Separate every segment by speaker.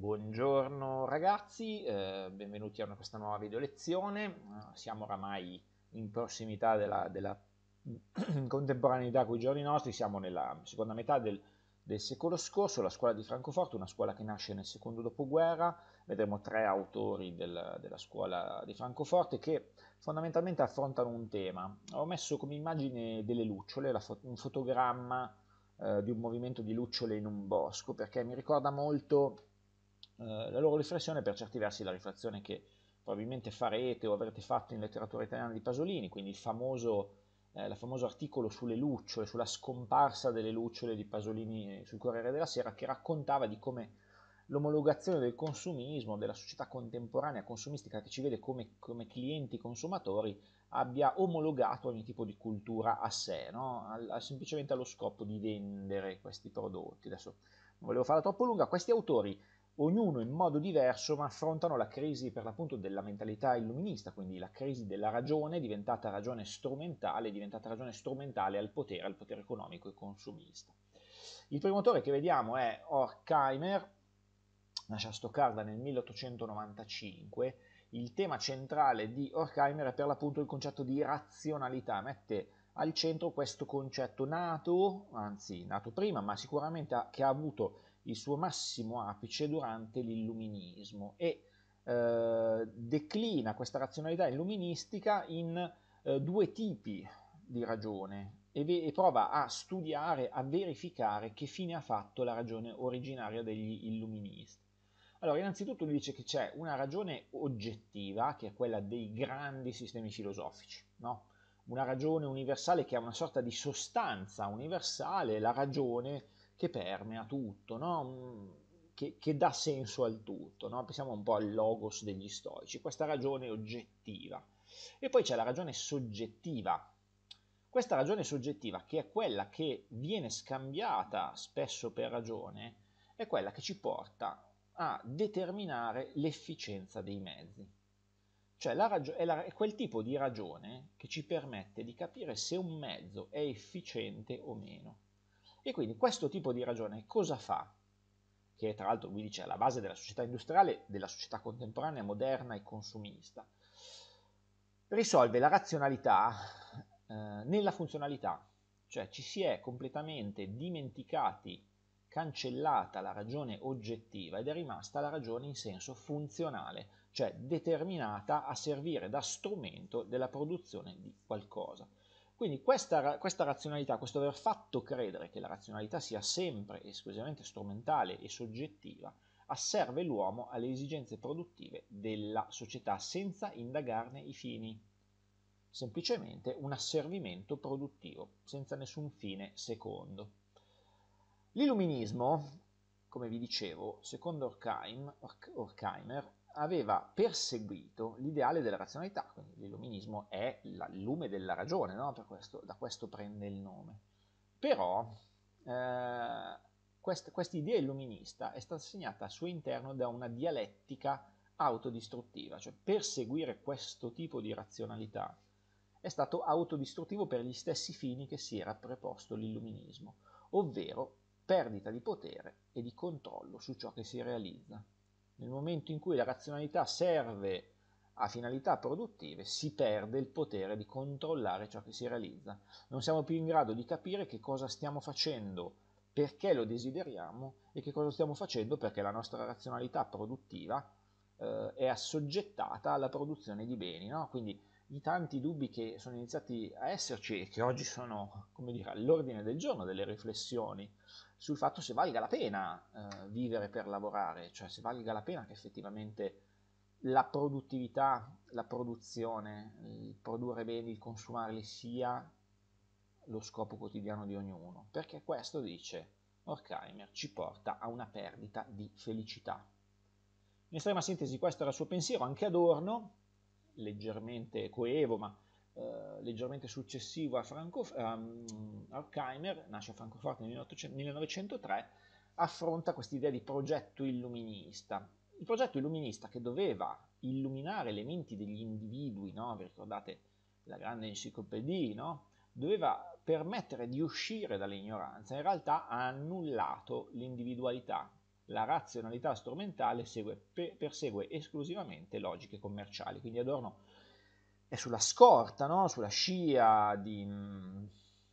Speaker 1: Buongiorno ragazzi, eh, benvenuti a una, questa nuova video lezione. Eh, siamo oramai in prossimità della, della contemporaneità con i giorni nostri, siamo nella seconda metà del, del, secolo scorso, la scuola di Francoforte, una scuola che nasce nel secondo dopoguerra. Vedremo tre autori del, della scuola di Francoforte che fondamentalmente affrontano un tema. Ho messo come immagine delle lucciole fo un fotogramma eh, di un movimento di lucciole in un bosco perché mi ricorda molto eh, la loro riflessione per certi versi la riflessione che probabilmente farete o avrete fatto in letteratura italiana di Pasolini, quindi il famoso, eh, famoso articolo sulle lucciole, sulla scomparsa delle lucciole di Pasolini eh, sul Corriere della Sera, che raccontava di come l'omologazione del consumismo, della società contemporanea consumistica che ci vede come, come clienti consumatori, abbia omologato ogni tipo di cultura a sé, no? al, al, semplicemente allo scopo di vendere questi prodotti. Adesso non volevo farla troppo lunga, questi autori ognuno in modo diverso, ma affrontano la crisi per l'appunto della mentalità illuminista, quindi la crisi della ragione diventata ragione strumentale, diventata ragione strumentale al potere, al potere economico e consumista. Il primo autore che vediamo è Horkheimer, nasce a Stoccarda nel 1895. Il tema centrale di Horkheimer è per l'appunto il concetto di razionalità, mette al centro questo concetto nato, anzi nato prima, ma sicuramente che ha avuto il suo massimo apice durante l'illuminismo e eh, declina questa razionalità illuministica in eh, due tipi di ragione e, ve- e, prova a studiare, a verificare che fine ha fatto la ragione originaria degli illuministi. Allora, innanzitutto lui dice che c'è una ragione oggettiva, che è quella dei grandi sistemi filosofici, no? una ragione universale che è una sorta di sostanza universale, la ragione che permea tutto, no? Mm, che, che, dà senso al tutto. No? Pensiamo un po' al logos degli stoici, questa ragione oggettiva. E poi c'è la ragione soggettiva. Questa ragione soggettiva, che è quella che viene scambiata spesso per ragione, è quella che ci porta a determinare l'efficienza dei mezzi. Cioè ragio- è, la- è, quel tipo di ragione che ci permette di capire se un mezzo è efficiente o meno. E quindi questo tipo di ragione cosa fa? Che tra l'altro lui dice è la base della società industriale, della società contemporanea, moderna e consumista. Risolve la razionalità eh, nella funzionalità, cioè ci si è completamente dimenticati, cancellata la ragione oggettiva ed è rimasta la ragione in senso funzionale, cioè determinata a servire da strumento della produzione di qualcosa. Quindi questa, questa razionalità, questo aver fatto credere che la razionalità sia sempre esclusivamente strumentale e soggettiva, asserve l'uomo alle esigenze produttive della società senza indagarne i fini. Semplicemente un asservimento produttivo, senza nessun fine secondo. L'illuminismo, come vi dicevo, secondo Horkheimer, aveva perseguito l'ideale della razionalità, quindi l'illuminismo è la, il lume della ragione, no? questo, da questo prende il nome. Però eh, questa idea illuminista è stata segnata al suo interno da una dialettica autodistruttiva, cioè perseguire questo tipo di razionalità è stato autodistruttivo per gli stessi fini che si era preposto l'illuminismo, ovvero perdita di potere e di controllo su ciò che si realizza. Nel momento in cui la razionalità serve a finalità produttive, si perde il potere di controllare ciò che si realizza. Non siamo più in grado di capire che cosa stiamo facendo, perché lo desideriamo e che cosa stiamo facendo perché la nostra razionalità produttiva eh, è assoggettata alla produzione di beni. No? Quindi i tanti dubbi che sono iniziati a esserci e che oggi sono, come dire, all'ordine del giorno delle riflessioni sul fatto se valga la pena eh, vivere per lavorare, cioè se valga la pena che effettivamente la produttività, la produzione, il produrre beni, il consumarli sia lo scopo quotidiano di ognuno, perché questo dice Horkheimer ci porta a una perdita di felicità. In estrema sintesi questo era il suo pensiero, anche Adorno leggermente coevo, ma eh, leggermente successivo a, Franco, um, mm, Horkheimer, nasce a Francoforte nel 1903, affronta quest'idea di progetto illuminista. Il progetto illuminista che doveva illuminare le menti degli individui, no? vi ricordate la grande enciclopedia, no? doveva permettere di uscire dall'ignoranza, in realtà ha annullato l'individualità, la razionalità strumentale segue, per, persegue esclusivamente logiche commerciali. Quindi Adorno è sulla scorta, no? sulla scia di,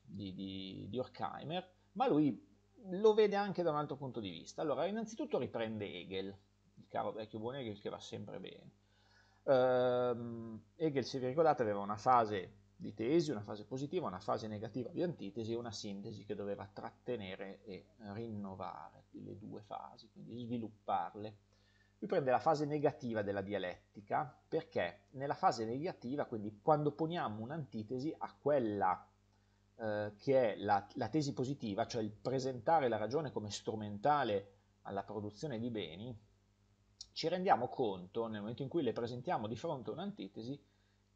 Speaker 1: di, di, di Horkheimer, ma lui lo vede anche da un altro punto di vista. Allora, innanzitutto riprende Hegel, il caro vecchio buon Hegel che va sempre bene. Uh, Hegel, se vi ricordate, aveva una fase di tesi, una fase positiva, una fase negativa di antitesi e una sintesi che doveva trattenere e rinnovare le due fasi, quindi svilupparle. Qui prende la fase negativa della dialettica perché nella fase negativa, quindi quando poniamo un'antitesi a quella eh, che è la, la tesi positiva, cioè il presentare la ragione come strumentale alla produzione di beni, ci rendiamo conto nel momento in cui le presentiamo di fronte a un'antitesi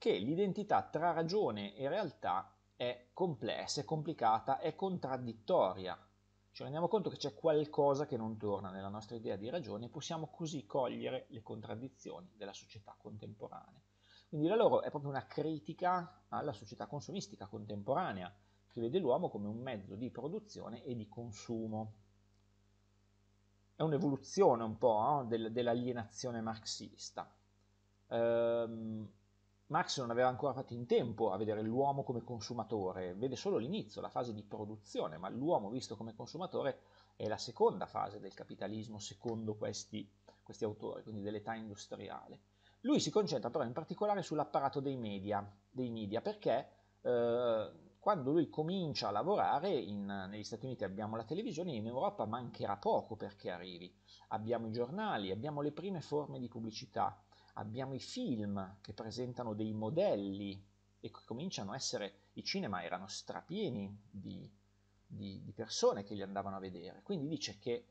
Speaker 1: che l'identità tra ragione e realtà è complessa, è complicata, è contraddittoria. Ci cioè, rendiamo conto che c'è qualcosa che non torna nella nostra idea di ragione e possiamo così cogliere le contraddizioni della società contemporanea. Quindi la loro è proprio una critica alla società consumistica contemporanea, che vede l'uomo come un mezzo di produzione e di consumo. È un'evoluzione un po' no? Eh, del, dell'alienazione marxista. Ehm, Marx non aveva ancora fatto in tempo a vedere l'uomo come consumatore, vede solo l'inizio, la fase di produzione, ma l'uomo visto come consumatore è la seconda fase del capitalismo secondo questi, questi autori, quindi dell'età industriale. Lui si concentra però in particolare sull'apparato dei media, dei media perché eh, quando lui comincia a lavorare, in, negli Stati Uniti abbiamo la televisione, in Europa mancherà poco perché arrivi. Abbiamo i giornali, abbiamo le prime forme di pubblicità, abbiamo i film che presentano dei modelli e cominciano a essere, i cinema erano strapieni di, di, di persone che li andavano a vedere, quindi dice che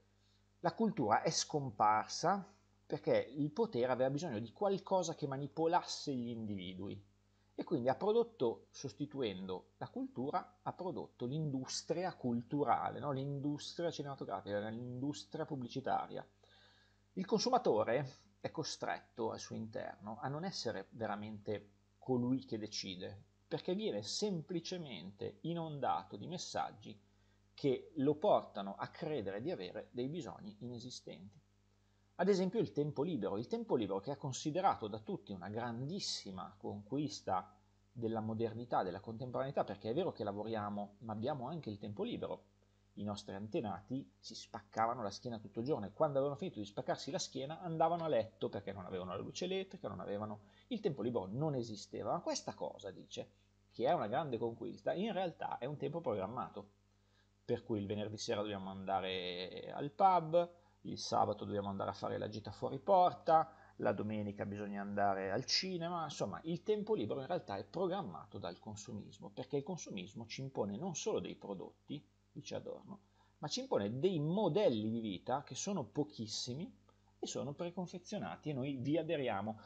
Speaker 1: la cultura è scomparsa perché il potere aveva bisogno di qualcosa che manipolasse gli individui e quindi ha prodotto, sostituendo la cultura, ha prodotto l'industria culturale, no? l'industria cinematografica, l'industria pubblicitaria. Il consumatore è costretto al suo interno a non essere veramente colui che decide, perché viene semplicemente inondato di messaggi che lo portano a credere di avere dei bisogni inesistenti. Ad esempio il tempo libero, il tempo libero che è considerato da tutti una grandissima conquista della modernità, della contemporaneità, perché è vero che lavoriamo, ma abbiamo anche il tempo libero i nostri antenati si spaccavano la schiena tutto il giorno e quando avevano finito di spaccarsi la schiena andavano a letto perché non avevano la luce elettrica, non avevano il tempo libero, non esisteva. Ma questa cosa, dice, che è una grande conquista, in realtà è un tempo programmato. Per cui il venerdì sera dobbiamo andare al pub, il sabato dobbiamo andare a fare la gita fuori porta, la domenica bisogna andare al cinema, insomma il tempo libero in realtà è programmato dal consumismo, perché il consumismo ci impone non solo dei prodotti, dice Adorno, ma ci impone dei modelli di vita che sono pochissimi e sono preconfezionati e noi vi aderiamo.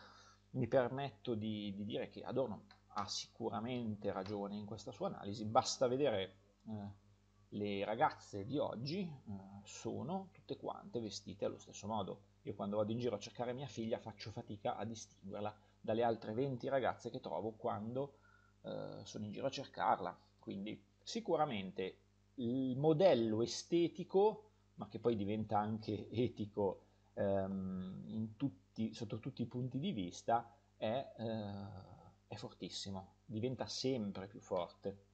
Speaker 1: Mi permetto di, di dire che Adorno ha sicuramente ragione in questa sua analisi, basta vedere eh, le ragazze di oggi eh, sono tutte quante vestite allo stesso modo. Io quando vado in giro a cercare mia figlia faccio fatica a distinguerla dalle altre 20 ragazze che trovo quando eh, sono in giro a cercarla. Quindi sicuramente il modello estetico, ma che poi diventa anche etico ehm, tutti, sotto tutti i punti di vista, è, eh, è fortissimo, diventa sempre più forte.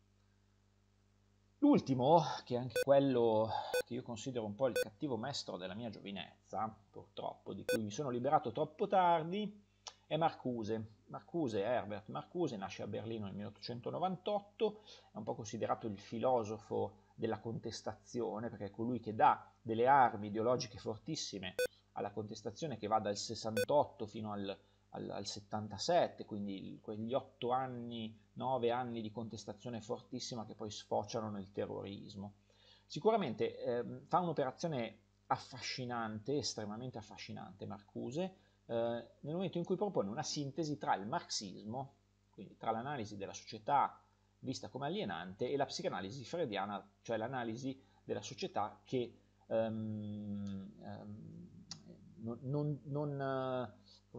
Speaker 1: L'ultimo, che è anche quello che io considero un po' il cattivo maestro della mia giovinezza, purtroppo, di cui mi sono liberato troppo tardi, è Marcuse. Marcuse, Herbert Marcuse, nasce a Berlino nel 1898, è un po' considerato il filosofo della contestazione, perché è colui che dà delle armi ideologiche fortissime alla contestazione che va dal 68 fino al, al, al 77, quindi quegli otto anni, nove anni di contestazione fortissima che poi sfociano nel terrorismo. Sicuramente eh, fa un'operazione affascinante, estremamente affascinante Marcuse, eh, nel momento in cui propone una sintesi tra il marxismo, quindi tra l'analisi della società vista come alienante e la psicanalisi freudiana, cioè l'analisi della società che um, um, non, non,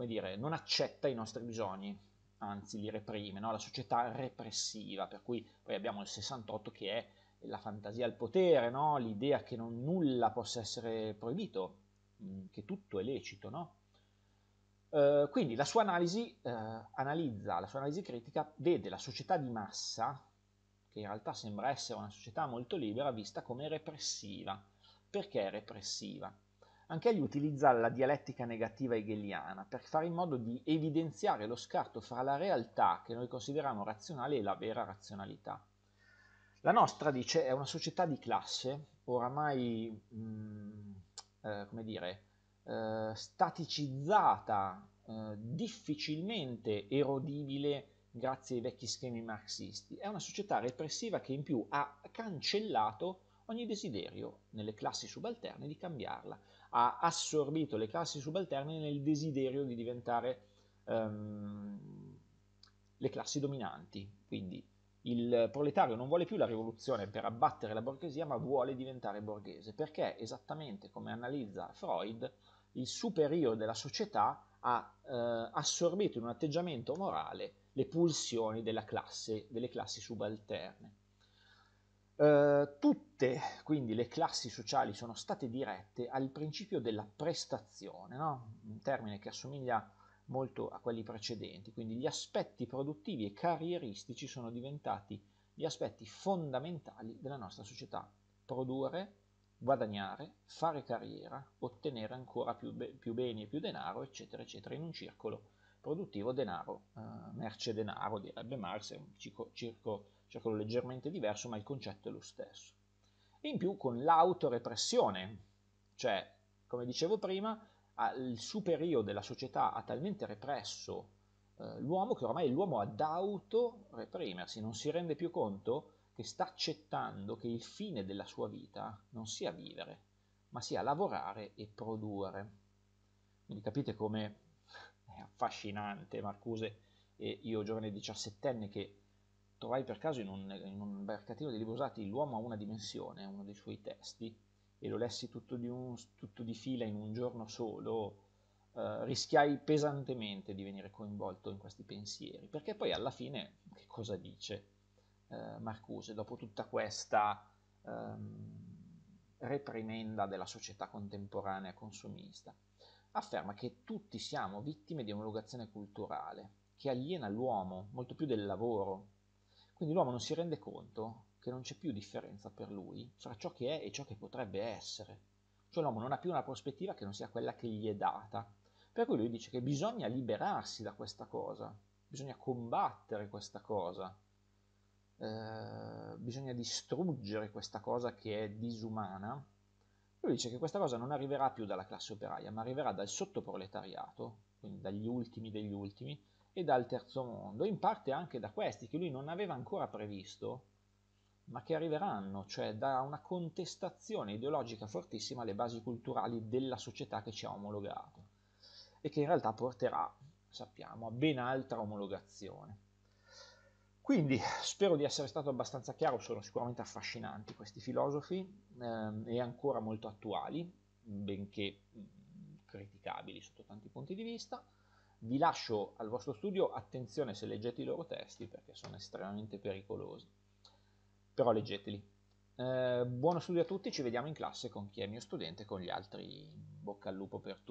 Speaker 1: dire, non, accetta i nostri bisogni, anzi li reprime, no? la società repressiva, per cui poi abbiamo il 68 che è la fantasia al potere, no? l'idea che non, nulla possa essere proibito, mm, che tutto è lecito, no? Eh, quindi la sua analisi uh, analizza, la sua analisi critica vede la società di massa, che in realtà sembra essere una società molto libera, vista come repressiva. Perché è repressiva? Anche egli utilizza la dialettica negativa hegeliana per fare in modo di evidenziare lo scarto fra la realtà che noi consideriamo razionale e la vera razionalità. La nostra, dice, è una società di classe, oramai, mh, mm, eh, come dire, eh, staticizzata, eh, difficilmente erodibile grazie ai vecchi schemi marxisti. È una società repressiva che in più ha cancellato ogni desiderio nelle classi subalterne di cambiarla, ha assorbito le classi subalterne nel desiderio di diventare ehm, le classi dominanti. Quindi il proletario non vuole più la rivoluzione per abbattere la borghesia, ma vuole diventare borghese, perché esattamente come analizza Freud, il superiore della società ha eh, assorbito in un atteggiamento morale le pulsioni della classe, delle classi subalterne. Eh, tutte quindi le classi sociali sono state dirette al principio della prestazione, no? un termine che assomiglia molto a quelli precedenti, quindi gli aspetti produttivi e carrieristici sono diventati gli aspetti fondamentali della nostra società, produrre, guadagnare, fare carriera, ottenere ancora più, be- più beni e più denaro, eccetera, eccetera, in un circolo produttivo denaro, eh, merce denaro, direbbe Marx, è un circo, circo, circolo leggermente diverso, ma il concetto è lo stesso. E in più con l'autorepressione, cioè, come dicevo prima, il superiore della società ha talmente represso eh, l'uomo che ormai l'uomo ad autoreprimersi, non si rende più conto che sta accettando che il fine della sua vita non sia vivere, ma sia lavorare e produrre. Quindi capite come è affascinante Marcuse e io, giovane diciassettenne, che trovai per caso in un, in un mercatino di libri usati L'uomo a una dimensione, uno dei suoi testi, e lo lessi tutto di, un, tutto di fila in un giorno solo, eh, rischiai pesantemente di venire coinvolto in questi pensieri, perché poi alla fine che cosa dice? eh, Marcuse dopo tutta questa ehm, reprimenda della società contemporanea consumista. Afferma che tutti siamo vittime di omologazione culturale che aliena l'uomo molto più del lavoro. Quindi l'uomo non si rende conto che non c'è più differenza per lui fra ciò che è e ciò che potrebbe essere. Cioè l'uomo non ha più una prospettiva che non sia quella che gli è data. Per cui lui dice che bisogna liberarsi da questa cosa, bisogna combattere questa cosa, eh, bisogna distruggere questa cosa che è disumana, lui dice che questa cosa non arriverà più dalla classe operaia, ma arriverà dal sottoproletariato, quindi dagli ultimi degli ultimi, e dal terzo mondo, in parte anche da questi che lui non aveva ancora previsto, ma che arriveranno, cioè da una contestazione ideologica fortissima alle basi culturali della società che ci ha omologato e che in realtà porterà, sappiamo, a ben altra omologazione. Quindi spero di essere stato abbastanza chiaro, sono sicuramente affascinanti questi filosofi ehm, e ancora molto attuali, benché mm, criticabili sotto tanti punti di vista. Vi lascio al vostro studio, attenzione se leggete i loro testi perché sono estremamente pericolosi, però leggeteli. Eh, buono studio a tutti, ci vediamo in classe con chi è mio studente e con gli altri. Bocca al lupo per tutti.